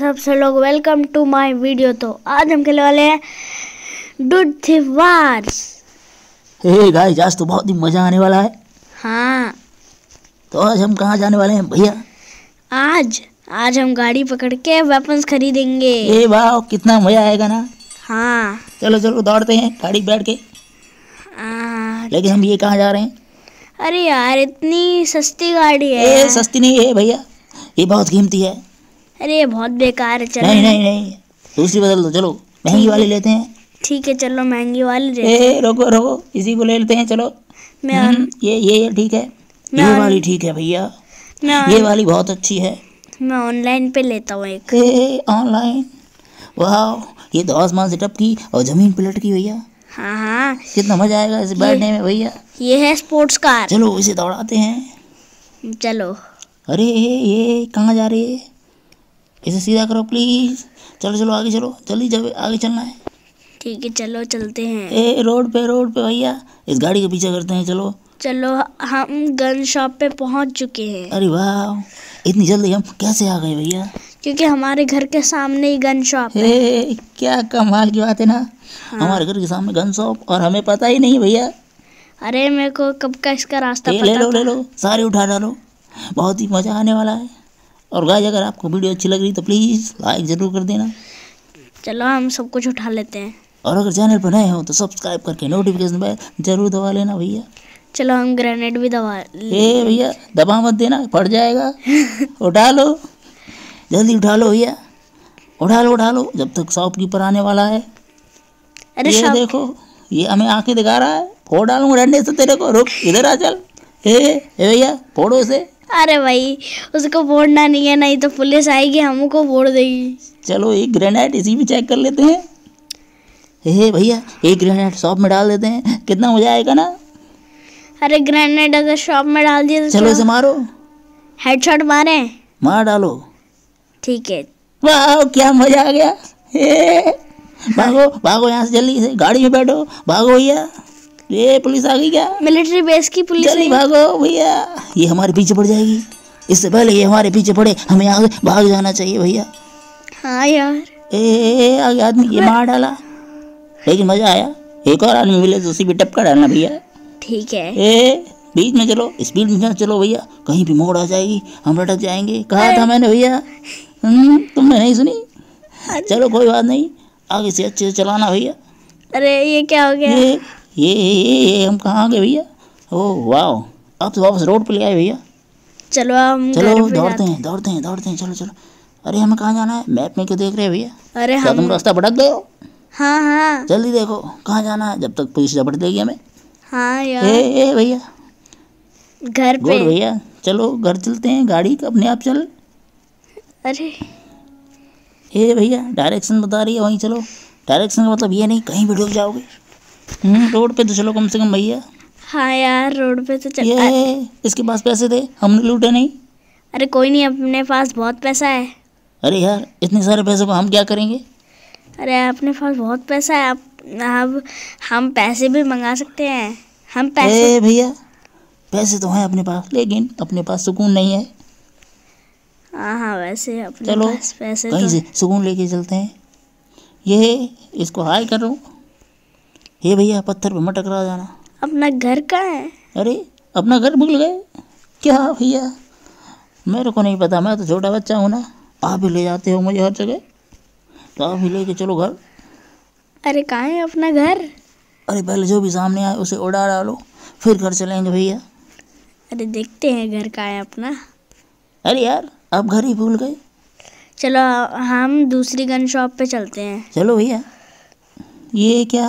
सबसे लोग welcome to my video तो आज हम खेलने वाले हैं डुड थी वार्स हे गाइस आज तो बहुत ही मज़ा आने वाला है हाँ तो आज हम कहाँ जाने वाले हैं भैया आज आज हम गाड़ी पकड़ के वेपन्स खरीदेंगे ए वाह कितना मज़ा आएगा ना हाँ चलो चलो दौड़ते हैं गाड़ी बैठ के लेकिन हम ये कहाँ जा रहे हैं अरे यार इतनी सस्ती गाड़ी है ए, सस्ती नहीं है भैया ये बहुत कीमती है अरे बहुत बेकार है चलो नहीं नहीं नहीं दूसरी बदल दो चलो महंगी वाली लेते हैं ठीक है चलो महंगी वाली ले हैं रोको रोको इसी को ले लेते हैं चलो मैं हम्म, ये ये ठीक है ये वाली ठीक है भैया ये वाली बहुत अच्छी है मैं ऑनलाइन पे लेता हूँ एक ऑनलाइन वाह ये तो आसमान से टपकी और ज़मीन पे लटकी भैया हाँ हाँ कितना मजा आएगा इसे बैठने में भैया ये है स्पोर्ट्स कार चलो इसे दौड़ाते हैं चलो अरे ये कहाँ जा रही है इसे सीधा करो प्लीज चलो चलो आगे चलो जल्दी जब आगे चलना है ठीक है चलो चलते हैं ए रोड पे रोड पे भैया इस गाड़ी के पीछे करते हैं चलो चलो हम गन शॉप पे पहुंच चुके हैं अरे वाह इतनी जल्दी हम कैसे आ गए भैया क्योंकि हमारे घर के सामने ही गन शॉप है क्या कमाल की बात है ना हाँ। हमारे घर के सामने गन शॉप और हमें पता ही नहीं भैया अरे मेरे को कब का इसका रास्ता ए, पता ले लो ले लो सारे उठा डालो बहुत ही मजा आने वाला है और गाय अगर आपको वीडियो अच्छी लग रही तो प्लीज़ लाइक ज़रूर कर देना चलो हम सब कुछ उठा लेते हैं और अगर चैनल पर नए हो तो सब्सक्राइब करके नोटिफिकेशन बेल जरूर दबा लेना भैया चलो हम ग्रेनेड भी दबा ले भैया दबा मत देना फट जाएगा उठा लो जल्दी उठा लो भैया उठा लो उठा लो जब तक शॉप कीपर आने वाला है अरे ये देखो ये हमें आंखें दिखा रहा है फोड़ डालूंगा डंडे से तेरे को रुक इधर आ चल ए भैया फोड़ो इसे अरे भाई उसको फोड़ना नहीं है नहीं तो पुलिस आएगी हमको फोड़ देगी चलो एक ग्रेनेड इसी में चेक कर लेते हैं हे भैया एक ग्रेनाइट शॉप में डाल देते हैं कितना मजा आएगा ना अरे ग्रेनेड अगर शॉप में डाल दिया तो चलो इसे मारो हेडशॉट मारे मार डालो ठीक है वाह क्या मजा आ गया हे भागो भागो यहाँ से जल्दी से गाड़ी में बैठो भागो भैया ये पुलिस आ गई क्या मिलिट्री बेस की पुलिस जल्दी भागो भैया ये हमारे पीछे पड़ जाएगी इससे पहले ये हमारे पीछे पड़े हमें यहाँ भाग जाना चाहिए भैया हाँ यार ए आगे आदमी ये मार डाला लेकिन मजा आया एक और आदमी मिले तो उसी भी टपका डालना भैया ठीक है ए बीच में चलो स्पीड में चलो भैया कहीं भी मोड़ आ जाएगी हम लटक जाएंगे कहा था मैंने भैया हम्म, तुमने नहीं सुनी हाँ चलो कोई बात नहीं आगे से अच्छे से चलाना भैया अरे ये क्या हो गया ये ये ये हम कहाँ आ गए भैया ओ वाह आप तो वापस रोड पर ले आए भैया चलो हम चलो दौड़ते हैं दौड़ते हैं दौड़ते हैं चलो चलो अरे हमें कहाँ जाना है मैप में क्यों देख रहे हैं भैया अरे हम तुम रास्ता भटक गए हो हाँ हाँ जल्दी देखो कहाँ जाना है जब तक पुलिस झपट देगी हमें हाँ यार भैया घर पे भैया चलो घर चलते हैं गाड़ी अपने आप चल अरे ए भैया डायरेक्शन बता रही है वहीं चलो डायरेक्शन का मतलब ये नहीं कहीं भी डूब जाओगे हम्म, रोड पे तो चलो कम से कम भैया हाँ यार रोड पे तो चलो इसके पास पैसे थे हमने लूटे नहीं अरे कोई नहीं अपने पास बहुत पैसा है अरे यार इतने सारे पैसे को हम क्या करेंगे अरे अपने पास बहुत पैसा है आप अब हम पैसे भी मंगा सकते हैं हम पैसे भैया पैसे तो हैं अपने पास लेकिन अपने पास सुकून नहीं है हाँ हाँ वैसे अपने चलो पास पैसे कहीं तो... से सुकून लेके चलते हैं ये इसको हाई करो हे भैया पत्थर पर मत टकरा जाना अपना घर कहाँ है अरे अपना घर भूल गए क्या भैया मेरे को नहीं पता मैं तो छोटा बच्चा हूँ ना आप ही ले जाते हो मुझे हर जगह तो आप ही लेके चलो घर अरे कहाँ है अपना घर अरे पहले जो भी सामने आए उसे उड़ा डालो फिर घर चलेंगे भैया अरे देखते हैं घर कहाँ है अपना अरे यार आप घर ही भूल गए चलो हम दूसरी गन शॉप पे चलते हैं चलो भैया ये क्या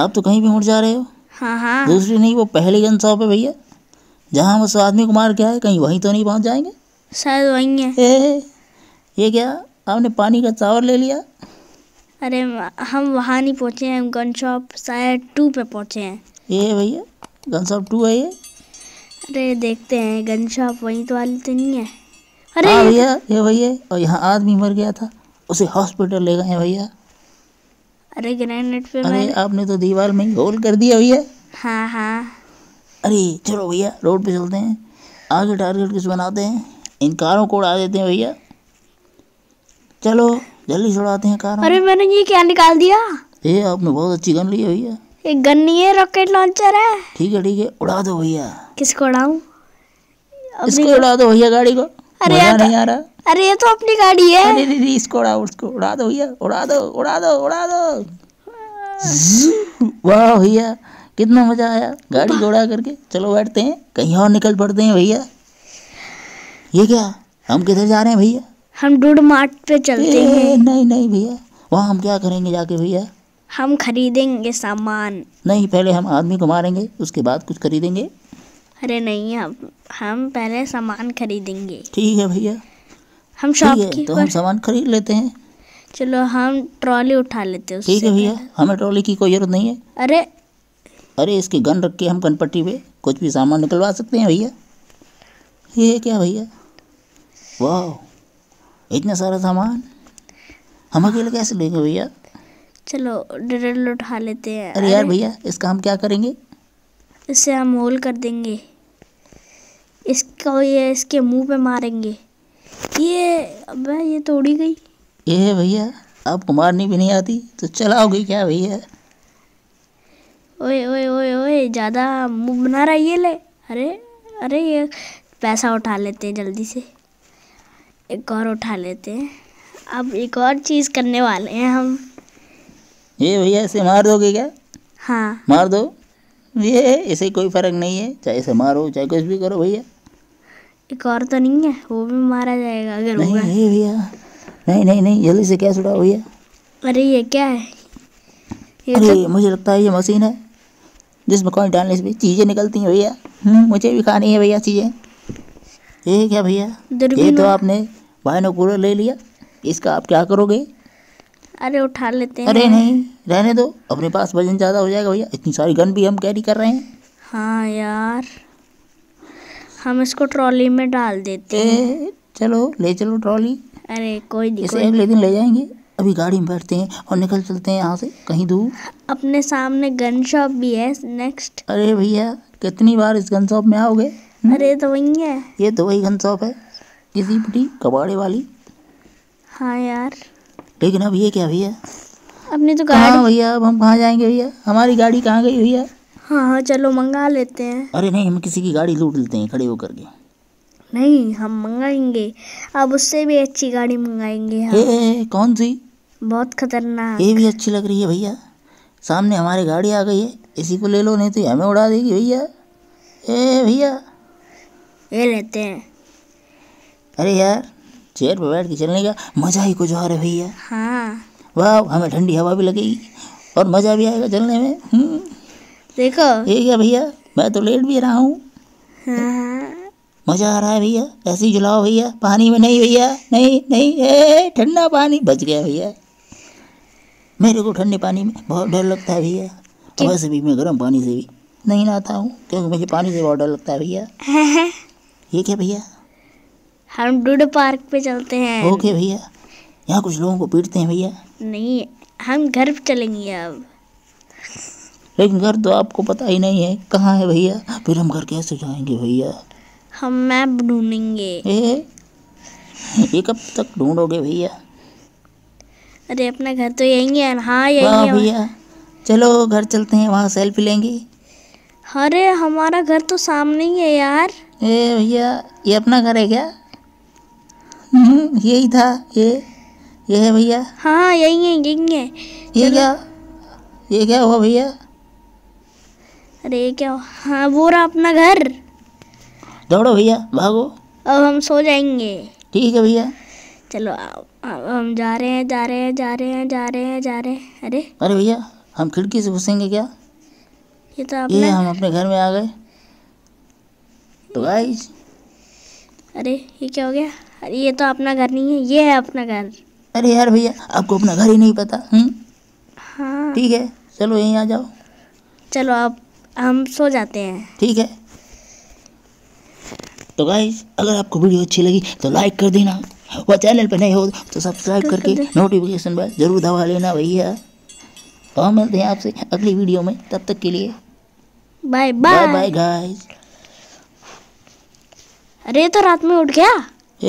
आप तो कहीं भी उठ जा रहे हो हाँ हाँ दूसरी नहीं वो पहले गन शॉप है भैया जहाँ उस आदमी को मार के आए कहीं वहीं तो नहीं पहुँच जाएंगे शायद वहीं है ए, ये क्या आपने पानी का चावर ले लिया अरे हम वहाँ नहीं पहुँचे हैं गन शॉप शायद टू पे पहुँचे हैं ये भैया गन शॉप टू है ये अरे देखते हैं गन शॉप वहीं तो वाली तो नहीं है अरे हाँ भैया ये भैया और यहाँ आदमी मर गया था उसे हॉस्पिटल ले गए भैया अरे ग्रेनेड पे अरे आपने तो दीवार में ही होल कर दिया भैया हाँ हाँ अरे चलो भैया रोड पे चलते हैं आगे टारगेट कुछ बनाते हैं इन कारों को उड़ा देते हैं भैया चलो जल्दी छुड़ाते हैं कार अरे मैंने ये क्या निकाल दिया ये आपने बहुत अच्छी गन ली है भैया एक गन नहीं है रॉकेट लॉन्चर है ठीक है ठीक है उड़ा दो भैया किसको उड़ाऊं इसको उड़ा दो भैया गाड़ी को अरे मजा नहीं आ रहा अरे ये तो अपनी गाड़ी है अरे रे इसको उड़ा उसको उड़ा दो भैया उड़ा दो उड़ा दो उड़ा दो वाह भैया कितना मजा आया गाड़ी घोड़ा करके चलो बैठते हैं कहीं और निकल पड़ते हैं भैया ये क्या हम किधर जा रहे हैं भैया हम डूड मार्ट पे चलते हैं नहीं नहीं भैया वहाँ हम क्या करेंगे जाके भैया हम खरीदेंगे सामान नहीं पहले हम आदमी को मारेंगे उसके बाद कुछ खरीदेंगे अरे नहीं अब हम पहले सामान खरीदेंगे ठीक है भैया हम शॉप की तो हम सामान खरीद लेते हैं चलो हम ट्रॉली उठा लेते हैं ठीक है भैया हमें ट्रॉली की कोई जरूरत नहीं है अरे अरे इसकी गन रख के हम कनपट्टी पे कुछ भी सामान निकलवा सकते हैं भैया ये है क्या भैया वाह इतना सारा सामान हम अकेले कैसे लेंगे भैया चलो ड्रिल उठा लेते हैं अरे यार भैया इसका हम क्या करेंगे इससे हम होल कर देंगे इसको ये इसके मुंह पे मारेंगे ये अब ये तोड़ी गई ये भैया आपको मारनी भी नहीं आती तो चलाओगे क्या भैया ओए ओए ओए ओए ज़्यादा मुंह बना रहा ये ले अरे अरे ये पैसा उठा लेते हैं जल्दी से एक और उठा लेते हैं अब एक और चीज़ करने वाले हैं हम ये भैया इसे मार दोगे क्या हाँ मार दो ये इसे कोई फ़र्क नहीं है चाहे इसे मारो चाहे कुछ भी करो भैया एक और तो नहीं है वो भी मारा जाएगा अगर नहीं होगा नहीं भैया नहीं नहीं नहीं जल्दी से कैश उठाओ भैया अरे ये क्या है ये अरे तो... मुझे लगता है ये मशीन है जिसमें कॉइन डालने से चीज़ें निकलती हैं भैया हम्म। मुझे भी खानी है भैया चीज़ें ये क्या भैया ये तो आपने भाई पूरा ले लिया इसका आप क्या करोगे अरे उठा लेते हैं अरे नहीं रहने दो अपने पास वजन ज़्यादा हो जाएगा भैया इतनी सारी गन भी हम कैरी कर रहे हैं हाँ यार हम इसको ट्रॉली में डाल देते हैं चलो ले चलो ट्रॉली अरे कोई दिक्कत अगले दिन ले जाएंगे अभी गाड़ी में बैठते हैं और निकल चलते हैं यहाँ से कहीं दूर अपने सामने गन शॉप भी है नेक्स्ट अरे भैया कितनी बार इस गन शॉप में आओगे हम्म? अरे तो वही है ये तो वही गन शॉप है किसी पटी कबाड़े वाली हाँ यार लेकिन अब ये क्या भैया अपनी तो कहाँ भैया अब हम कहाँ जाएंगे भैया हमारी गाड़ी कहाँ गई भैया हाँ हाँ चलो मंगा लेते हैं अरे नहीं हम किसी की गाड़ी लूट लेते हैं खड़े होकर के नहीं हम मंगाएंगे अब उससे भी अच्छी गाड़ी मंगाएंगे हम ए, ए, कौन सी बहुत खतरनाक ये भी अच्छी लग रही है भैया सामने हमारी गाड़ी आ गई है इसी को ले लो नहीं तो हमें उड़ा देगी भैया ए भैया ये लेते हैं अरे यार चेयर पर बैठ के चलने का मज़ा ही कुछ और है भैया हाँ वाह हमें ठंडी हवा भी लगेगी और मज़ा भी आएगा चलने में हम्म। देखो ये क्या भैया मैं तो लेट भी रहा हूँ हाँ। मजा आ रहा है भैया ऐसे ही जुलाओ भैया पानी में नहीं भैया नहीं नहीं ए ठंडा पानी बच गया भैया मेरे को ठंडे पानी में बहुत डर लगता है भैया वैसे भी मैं गर्म पानी से भी नहीं नहाता हूँ क्योंकि मुझे पानी से बहुत डर लगता है भैया ये क्या भैया हम डूड पार्क पे चलते हैं ओके भैया यहाँ कुछ लोगों को पीटते हैं भैया नहीं हम घर चलेंगे अब लेकिन घर तो आपको पता ही नहीं है कहाँ है भैया फिर हम घर कैसे जाएंगे भैया हम मैप ढूंढेंगे ये कब तक ढूंढोगे भैया अरे अपना घर तो यही है हाँ यही है भैया चलो घर चलते हैं वहाँ सेल्फी लेंगे अरे हमारा घर तो सामने ही है यार ए भैया ये अपना घर है क्या यही था ये ये है भैया हाँ यही है यही है ये क्या ये क्या हुआ भैया अरे क्या हाँ वो रहा अपना घर दौड़ो भैया भागो अब हम सो जाएंगे ठीक है भैया चलो अब हम जा रहे हैं जा रहे हैं जा रहे हैं जा रहे हैं जा रहे हैं अरे अरे भैया हम खिड़की से घुसेंगे क्या ये तो आपने ये हम अपने घर में आ गए तो गाइस अरे ये क्या हो गया अरे ये तो अपना घर नहीं है ये है अपना घर अरे यार भैया आपको अपना घर ही नहीं पता हम्म हाँ ठीक है चलो यहीं आ जाओ चलो आप हम सो जाते हैं ठीक है तो गाइज अगर आपको वीडियो अच्छी लगी तो लाइक कर देना वह चैनल पर नहीं हो तो सब्सक्राइब करके नोटिफिकेशन पर जरूर दबा लेना भैया और तो मिलते हैं आपसे अगली वीडियो में तब तक के लिए बाय बाय बाय गाइस अरे तो रात में उठ गया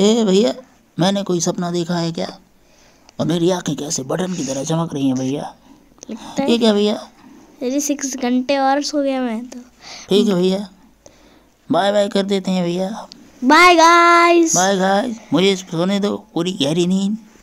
ए भैया मैंने कोई सपना देखा है क्या और मेरी आंखें कैसे बटन की तरह चमक रही हैं भैया ये क्या भैया यदि सिक्स घंटे और सो गया मैं तो ठीक है भैया बाय बाय कर देते हैं भैया बाय गाइस बाय गाइस मुझे सोने दो पूरी गहरी नींद